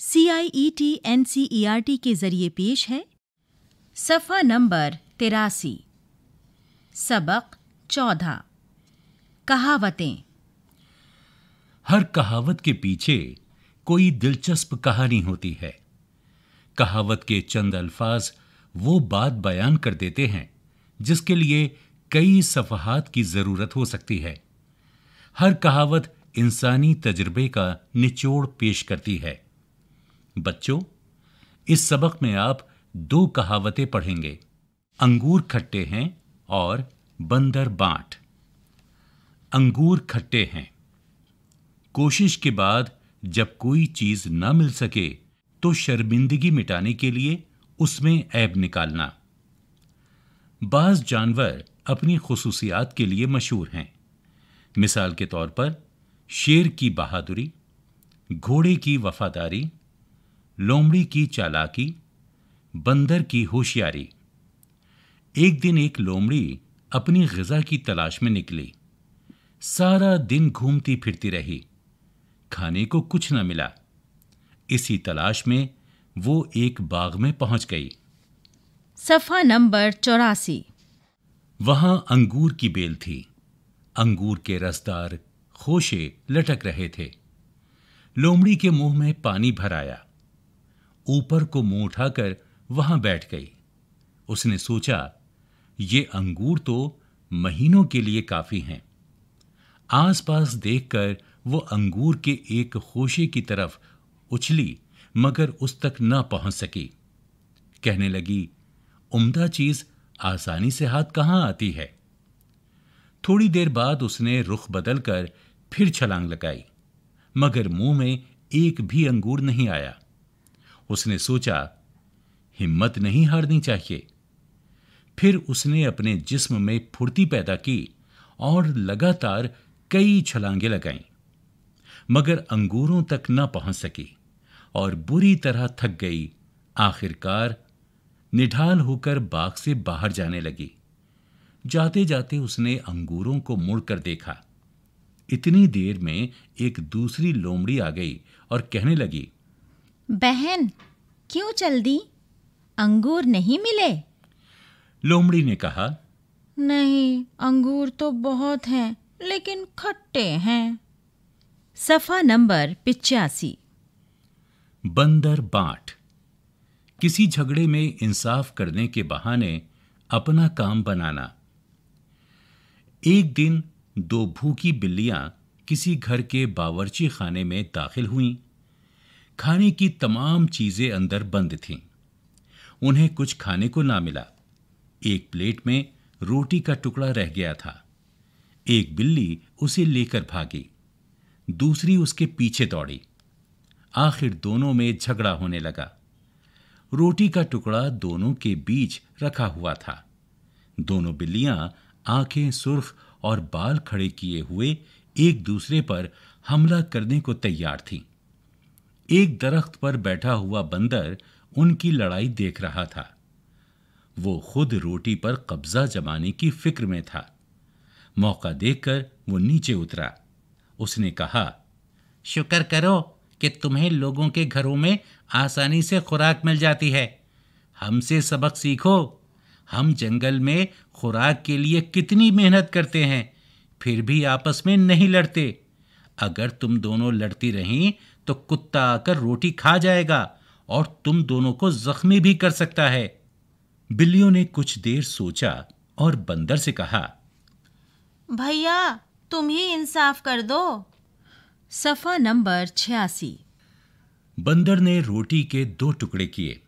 C I E T N C E R T के जरिए पेश है सफ़ा नंबर तिरासी सबक चौदह कहावतें हर कहावत के पीछे कोई दिलचस्प कहानी होती है कहावत के चंद अल्फाज वो बात बयान कर देते हैं जिसके लिए कई सफहात की ज़रूरत हो सकती है हर कहावत इंसानी तजर्बे का निचोड़ पेश करती है बच्चों इस सबक में आप दो कहावतें पढ़ेंगे अंगूर खट्टे हैं और बंदर बांट अंगूर खट्टे हैं कोशिश के बाद जब कोई चीज न मिल सके तो शर्मिंदगी मिटाने के लिए उसमें ऐब निकालना बाज जानवर अपनी खसूसियात के लिए मशहूर हैं मिसाल के तौर पर शेर की बहादुरी घोड़े की वफादारी लोमड़ी की चालाकी बंदर की होशियारी एक दिन एक लोमड़ी अपनी गज़ा की तलाश में निकली सारा दिन घूमती फिरती रही खाने को कुछ न मिला इसी तलाश में वो एक बाग में पहुंच गई सफ़ा नंबर चौरासी वहां अंगूर की बेल थी अंगूर के रसदार खोशे लटक रहे थे लोमड़ी के मुंह में पानी भराया ऊपर को मुंह उठाकर वहां बैठ गई उसने सोचा ये अंगूर तो महीनों के लिए काफी हैं आसपास देखकर वो अंगूर के एक खोशे की तरफ उछली मगर उस तक न पहुंच सकी कहने लगी उम्दा चीज आसानी से हाथ कहां आती है थोड़ी देर बाद उसने रुख बदलकर फिर छलांग लगाई मगर मुंह में एक भी अंगूर नहीं आया उसने सोचा हिम्मत नहीं हारनी चाहिए फिर उसने अपने जिस्म में फुर्ती पैदा की और लगातार कई छलांगे लगाई मगर अंगूरों तक न पहुंच सकी और बुरी तरह थक गई आखिरकार निढाल होकर बाग से बाहर जाने लगी जाते जाते उसने अंगूरों को मुड़कर देखा इतनी देर में एक दूसरी लोमड़ी आ गई और कहने लगी बहन क्यों चल दी अंगूर नहीं मिले लोमड़ी ने कहा नहीं अंगूर तो बहुत हैं लेकिन खट्टे हैं सफा नंबर पिचासी बंदर बाट किसी झगड़े में इंसाफ करने के बहाने अपना काम बनाना एक दिन दो भूखी बिल्लियां किसी घर के बावर्ची खाने में दाखिल हुईं खाने की तमाम चीजें अंदर बंद थीं उन्हें कुछ खाने को ना मिला एक प्लेट में रोटी का टुकड़ा रह गया था एक बिल्ली उसे लेकर भागी दूसरी उसके पीछे दौड़ी आखिर दोनों में झगड़ा होने लगा रोटी का टुकड़ा दोनों के बीच रखा हुआ था दोनों बिल्लियां आंखें सुर्ख और बाल खड़े किए हुए एक दूसरे पर हमला करने को तैयार थीं एक दरख्त पर बैठा हुआ बंदर उनकी लड़ाई देख रहा था वो खुद रोटी पर कब्जा जमाने की फिक्र में था मौका देखकर वो नीचे उतरा उसने कहा शुक्र करो कि तुम्हें लोगों के घरों में आसानी से खुराक मिल जाती है हमसे सबक सीखो हम जंगल में खुराक के लिए कितनी मेहनत करते हैं फिर भी आपस में नहीं लड़ते अगर तुम दोनों लड़ती रहीं तो कुत्ता आकर रोटी खा जाएगा और तुम दोनों को जख्मी भी कर सकता है बिल्लियों ने कुछ देर सोचा और बंदर से कहा भैया तुम ही इंसाफ कर दो सफा नंबर छियासी बंदर ने रोटी के दो टुकड़े किए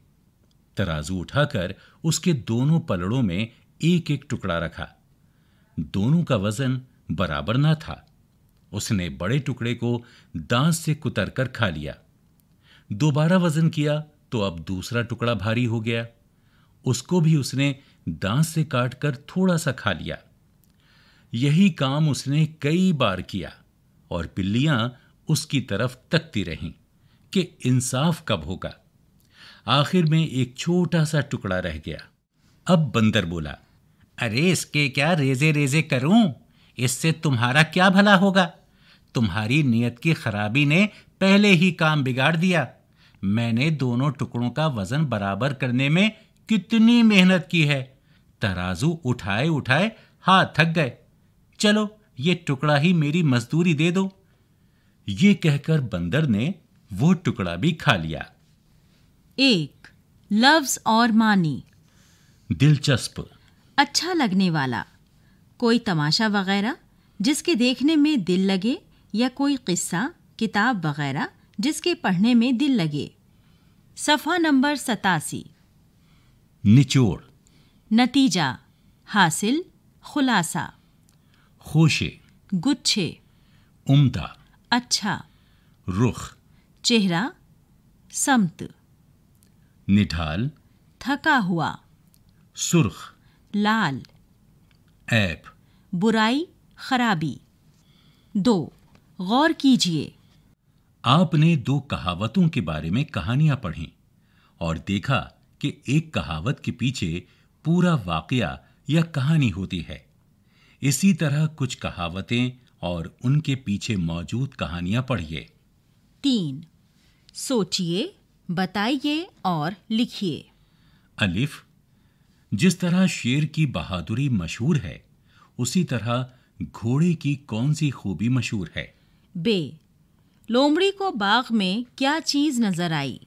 तराजू उठाकर उसके दोनों पलड़ों में एक एक टुकड़ा रखा दोनों का वजन बराबर ना था उसने बड़े टुकड़े को दांत से कुतर कर खा लिया दोबारा वजन किया तो अब दूसरा टुकड़ा भारी हो गया उसको भी उसने दांत से काट कर थोड़ा सा खा लिया यही काम उसने कई बार किया और बिल्लियां उसकी तरफ तकती रहीं कि इंसाफ कब होगा आखिर में एक छोटा सा टुकड़ा रह गया अब बंदर बोला अरे इसके क्या रेजे रेजे करूं इससे तुम्हारा क्या भला होगा तुम्हारी नियत की खराबी ने पहले ही काम बिगाड़ दिया मैंने दोनों टुकड़ों का वजन बराबर करने में कितनी मेहनत की है तराजू उठाए उठाए हाथ थक गए चलो ये टुकड़ा ही मेरी मजदूरी दे दो ये कहकर बंदर ने वो टुकड़ा भी खा लिया एक लव्स और मानी दिलचस्प अच्छा लगने वाला कोई तमाशा वगैरह जिसके देखने में दिल लगे या कोई किस्सा किताब वगैरह जिसके पढ़ने में दिल लगे सफ़ा नंबर सतासी निचोड़ नतीजा हासिल खुलासा खोशे गुच्छे उम्दा अच्छा रुख चेहरा समत निढाल थका हुआ सुर्ख लाल ऐप बुराई खराबी दो गौर कीजिए आपने दो कहावतों के बारे में कहानियां पढ़ी और देखा कि एक कहावत के पीछे पूरा वाकया या कहानी होती है इसी तरह कुछ कहावतें और उनके पीछे मौजूद कहानियां पढ़िए तीन सोचिए बताइए और लिखिए अलिफ जिस तरह शेर की बहादुरी मशहूर है उसी तरह घोड़े की कौन सी खूबी मशहूर है बे लोमड़ी को बाग में क्या चीज नजर आई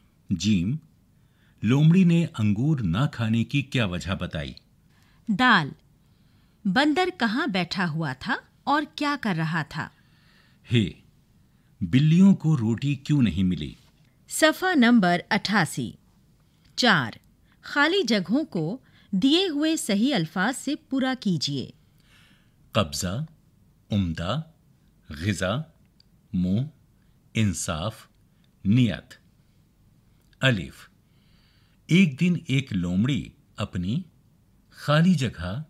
जीम लोमड़ी ने अंगूर ना खाने की क्या वजह बताई दाल बंदर कहाँ बैठा हुआ था और क्या कर रहा था हे बिल्लियों को रोटी क्यों नहीं मिली सफा नंबर अठासी चार खाली जगहों को दिए हुए सही अल्फाज से पूरा कीजिए कब्ज़ा उम्दा गज़ा मुंह इंसाफ नियत अलिफ एक दिन एक लोमड़ी अपनी खाली जगह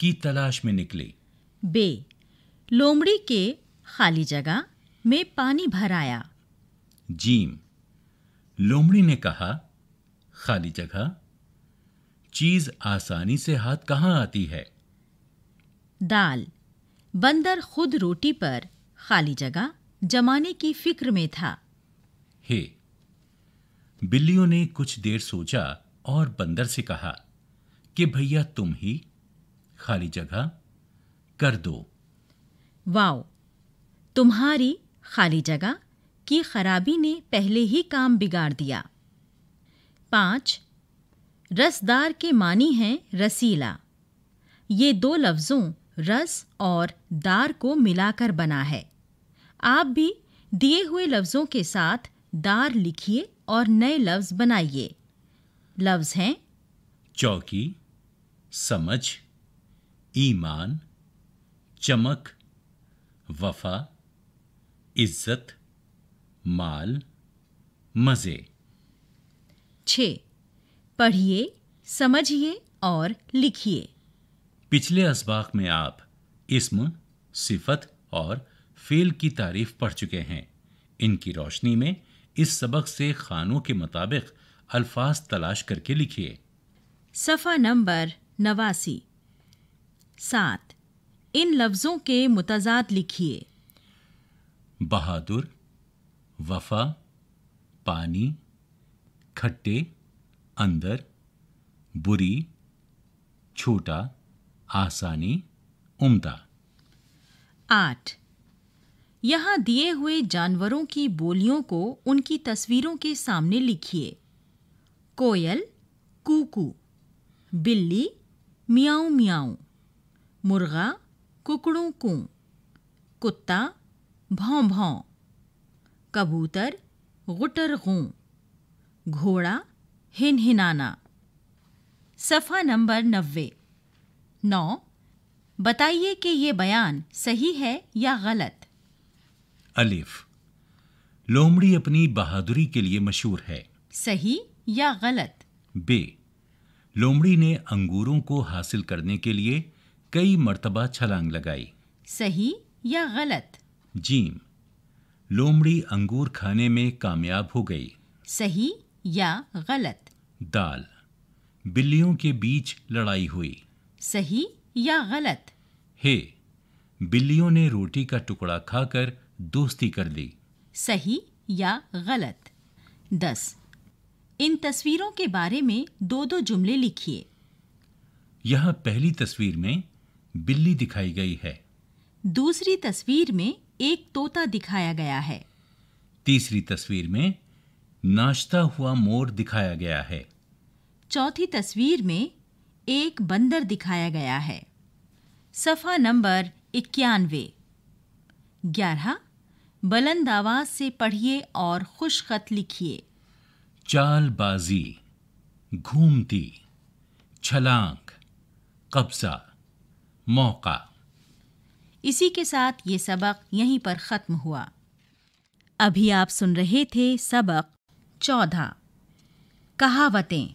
की तलाश में निकली बे लोमड़ी के खाली जगह में पानी भर आया जीम लोमड़ी ने कहा खाली जगह चीज आसानी से हाथ कहाँ आती है दाल बंदर खुद रोटी पर खाली जगह जमाने की फिक्र में था हे बिल्लियों ने कुछ देर सोचा और बंदर से कहा कि भैया तुम ही खाली जगह कर दो वाओ तुम्हारी खाली जगह की खराबी ने पहले ही काम बिगाड़ दिया पांच रसदार के मानी हैं रसीला ये दो लफ्ज़ों रस और दार को मिलाकर बना है आप भी दिए हुए लफ्ज़ों के साथ दार लिखिए और नए लफ्ज़ बनाइए लफ्ज़ हैं चौकी समझ ईमान चमक वफा इज्जत माल मज़े छः पढ़िए समझिए और लिखिए पिछले असबाक में आप इसम सिफत और फेल की तारीफ पढ़ चुके हैं इनकी रोशनी में इस सबक से खानों के मुताबिक अल्फाज तलाश करके लिखिए सफ़ा नंबर नवासी सात इन लफ्ज़ों के मुतजाद लिखिए बहादुर वफा पानी खट्टे अंदर बुरी छोटा आसानी उम्दा आठ यहाँ दिए हुए जानवरों की बोलियों को उनकी तस्वीरों के सामने लिखिए कोयल कुकू बिल्ली मियाऊ मियाऊ मुर्गा कुकड़ू कु कुत्ता भौं भौं कबूतर गुटर गूं घोड़ा हिनाना सफ़ा नंबर नब्बे नौ बताइए कि ये बयान सही है या गलत अलिफ लोमड़ी अपनी बहादुरी के लिए मशहूर है सही या गलत बे लोमड़ी ने अंगूरों को हासिल करने के लिए कई मर्तबा छलांग लगाई सही या गलत जीम लोमड़ी अंगूर खाने में कामयाब हो गई सही या गलत दाल बिल्लियों के बीच लड़ाई हुई सही या गलत हे बिल्लियों ने रोटी का टुकड़ा खाकर दोस्ती कर ली सही या गलत दस इन तस्वीरों के बारे में दो दो जुमले लिखिए यहाँ पहली तस्वीर में बिल्ली दिखाई गई है दूसरी तस्वीर में एक तोता दिखाया गया है तीसरी तस्वीर में नाश्ता हुआ मोर दिखाया गया है चौथी तस्वीर में एक बंदर दिखाया गया है सफ़ा नंबर इक्यानवे ग्यारह बुलंद आवाज से पढ़िए और खुश खत लिखिए चालबाजी घूमती छलांग कब्जा मौका इसी के साथ ये सबक यहीं पर ख़त्म हुआ अभी आप सुन रहे थे सबक चौदह कहावतें